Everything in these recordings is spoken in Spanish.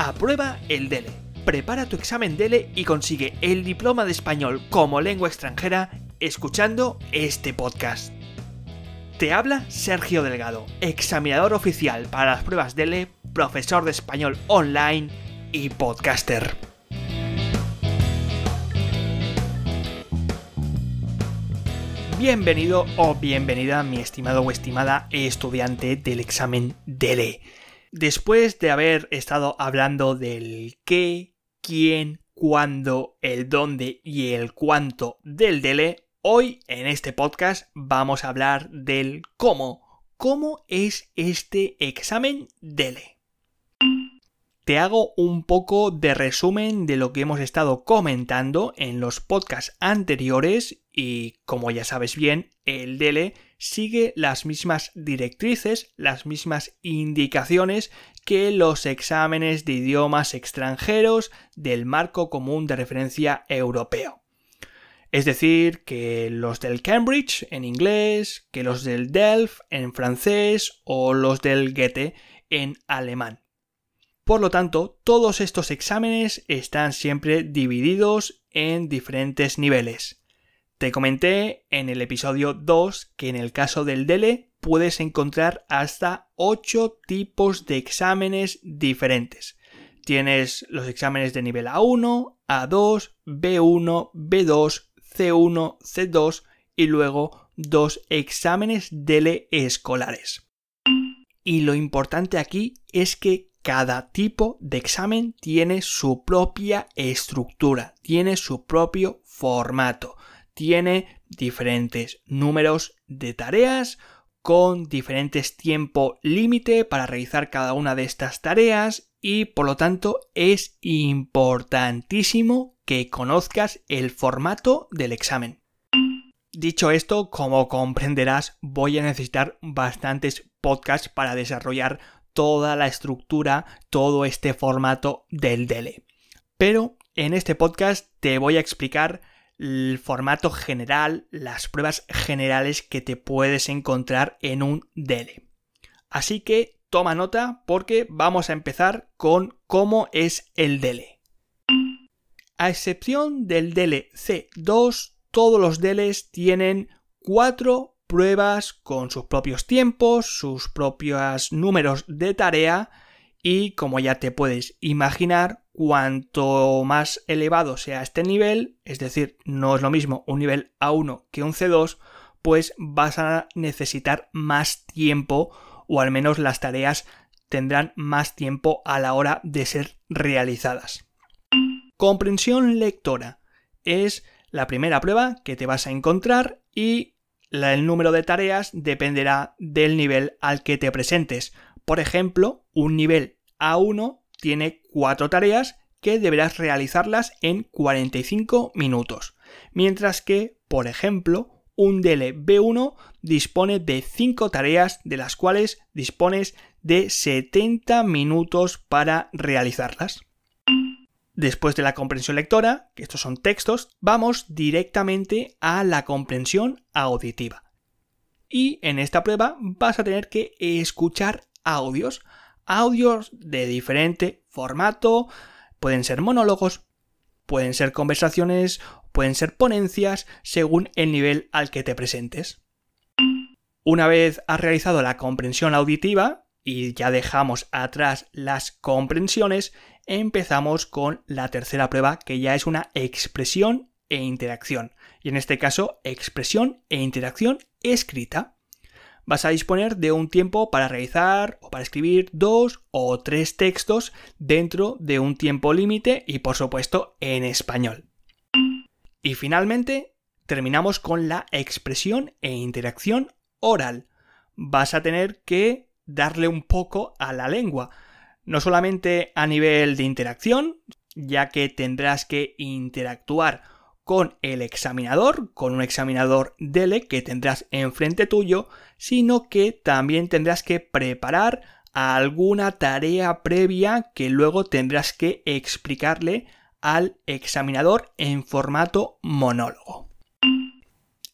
Aprueba el DELE. Prepara tu examen DELE y consigue el diploma de español como lengua extranjera escuchando este podcast. Te habla Sergio Delgado, examinador oficial para las pruebas DELE, profesor de español online y podcaster. Bienvenido o bienvenida, mi estimado o estimada estudiante del examen DELE. Después de haber estado hablando del qué, quién, cuándo, el dónde y el cuánto del dele, hoy en este podcast vamos a hablar del cómo. ¿Cómo es este examen dele? Te hago un poco de resumen de lo que hemos estado comentando en los podcasts anteriores y como ya sabes bien, el DELE sigue las mismas directrices, las mismas indicaciones que los exámenes de idiomas extranjeros del marco común de referencia europeo. Es decir, que los del Cambridge en inglés, que los del Delft en francés o los del Goethe en alemán. Por lo tanto, todos estos exámenes están siempre divididos en diferentes niveles. Te comenté en el episodio 2 que en el caso del DELE puedes encontrar hasta 8 tipos de exámenes diferentes. Tienes los exámenes de nivel A1, A2, B1, B2, C1, C2 y luego dos exámenes DELE escolares. Y lo importante aquí es que cada tipo de examen tiene su propia estructura, tiene su propio formato tiene diferentes números de tareas con diferentes tiempo límite para realizar cada una de estas tareas y por lo tanto es importantísimo que conozcas el formato del examen. Dicho esto, como comprenderás, voy a necesitar bastantes podcasts para desarrollar toda la estructura, todo este formato del DELE. Pero en este podcast te voy a explicar el formato general, las pruebas generales que te puedes encontrar en un DELE, Así que toma nota porque vamos a empezar con cómo es el DELE, A excepción del DELE C2, todos los DELEs tienen cuatro pruebas con sus propios tiempos, sus propios números de tarea y como ya te puedes imaginar, cuanto más elevado sea este nivel, es decir, no es lo mismo un nivel A1 que un C2, pues vas a necesitar más tiempo o al menos las tareas tendrán más tiempo a la hora de ser realizadas. Comprensión lectora es la primera prueba que te vas a encontrar y el número de tareas dependerá del nivel al que te presentes. Por ejemplo, un nivel A1 tiene cuatro tareas que deberás realizarlas en 45 minutos, mientras que, por ejemplo, un DLB1 dispone de 5 tareas de las cuales dispones de 70 minutos para realizarlas. Después de la comprensión lectora, que estos son textos, vamos directamente a la comprensión auditiva. Y en esta prueba vas a tener que escuchar audios, audios de diferente formato, pueden ser monólogos, pueden ser conversaciones, pueden ser ponencias, según el nivel al que te presentes. Una vez has realizado la comprensión auditiva, y ya dejamos atrás las comprensiones, empezamos con la tercera prueba, que ya es una expresión e interacción. Y en este caso, expresión e interacción escrita vas a disponer de un tiempo para realizar o para escribir dos o tres textos dentro de un tiempo límite y por supuesto en español. Y finalmente, terminamos con la expresión e interacción oral. Vas a tener que darle un poco a la lengua, no solamente a nivel de interacción, ya que tendrás que interactuar con el examinador, con un examinador DELE que tendrás enfrente tuyo, sino que también tendrás que preparar alguna tarea previa que luego tendrás que explicarle al examinador en formato monólogo.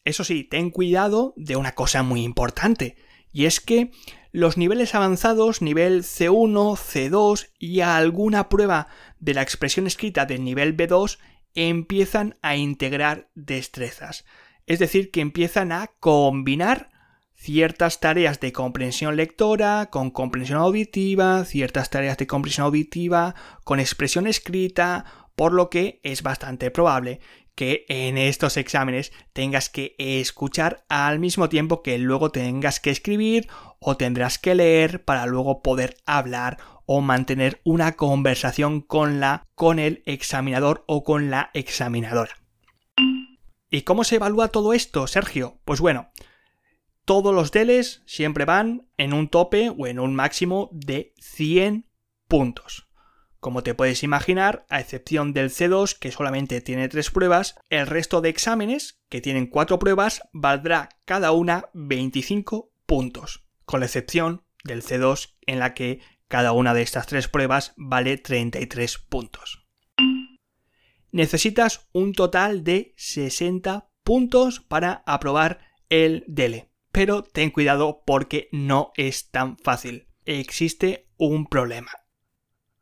Eso sí, ten cuidado de una cosa muy importante, y es que los niveles avanzados, nivel C1, C2 y alguna prueba de la expresión escrita del nivel B2 empiezan a integrar destrezas, es decir, que empiezan a combinar ciertas tareas de comprensión lectora con comprensión auditiva, ciertas tareas de comprensión auditiva con expresión escrita, por lo que es bastante probable que en estos exámenes tengas que escuchar al mismo tiempo que luego tengas que escribir o tendrás que leer para luego poder hablar o mantener una conversación con la con el examinador o con la examinadora. ¿Y cómo se evalúa todo esto, Sergio? Pues bueno, todos los DELES siempre van en un tope o en un máximo de 100 puntos. Como te puedes imaginar, a excepción del C2 que solamente tiene tres pruebas, el resto de exámenes, que tienen cuatro pruebas, valdrá cada una 25 puntos, con la excepción del C2 en la que cada una de estas tres pruebas vale 33 puntos. Necesitas un total de 60 puntos para aprobar el DELE, pero ten cuidado porque no es tan fácil. Existe un problema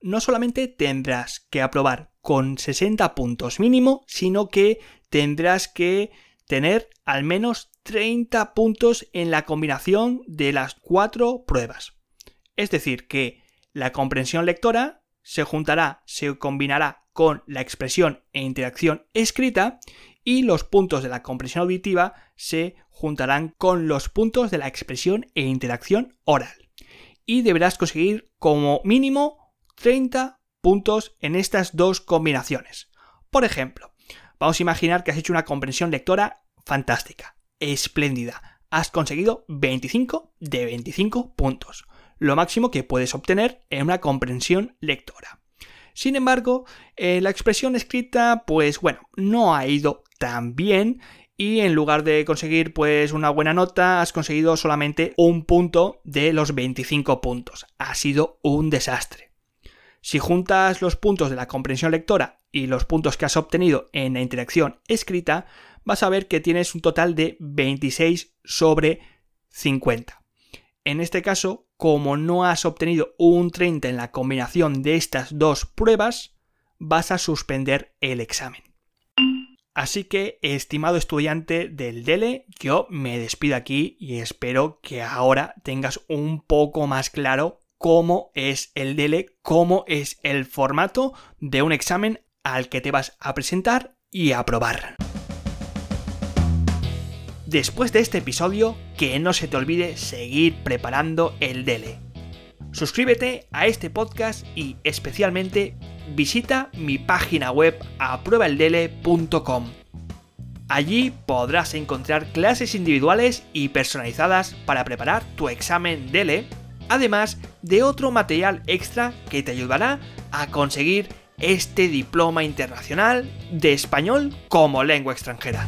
no solamente tendrás que aprobar con 60 puntos mínimo, sino que tendrás que tener al menos 30 puntos en la combinación de las cuatro pruebas. Es decir, que la comprensión lectora se juntará, se combinará con la expresión e interacción escrita y los puntos de la comprensión auditiva se juntarán con los puntos de la expresión e interacción oral. Y deberás conseguir como mínimo 30 puntos en estas dos combinaciones. Por ejemplo, vamos a imaginar que has hecho una comprensión lectora fantástica, espléndida. Has conseguido 25 de 25 puntos, lo máximo que puedes obtener en una comprensión lectora. Sin embargo, eh, la expresión escrita, pues bueno, no ha ido tan bien y en lugar de conseguir pues una buena nota, has conseguido solamente un punto de los 25 puntos. Ha sido un desastre. Si juntas los puntos de la comprensión lectora y los puntos que has obtenido en la interacción escrita, vas a ver que tienes un total de 26 sobre 50. En este caso, como no has obtenido un 30 en la combinación de estas dos pruebas, vas a suspender el examen. Así que, estimado estudiante del DELE, yo me despido aquí y espero que ahora tengas un poco más claro cómo es el DELE, cómo es el formato de un examen al que te vas a presentar y aprobar. Después de este episodio, que no se te olvide seguir preparando el DELE. Suscríbete a este podcast y especialmente visita mi página web apruebaeldele.com. Allí podrás encontrar clases individuales y personalizadas para preparar tu examen DELE además de otro material extra que te ayudará a conseguir este diploma internacional de español como lengua extranjera.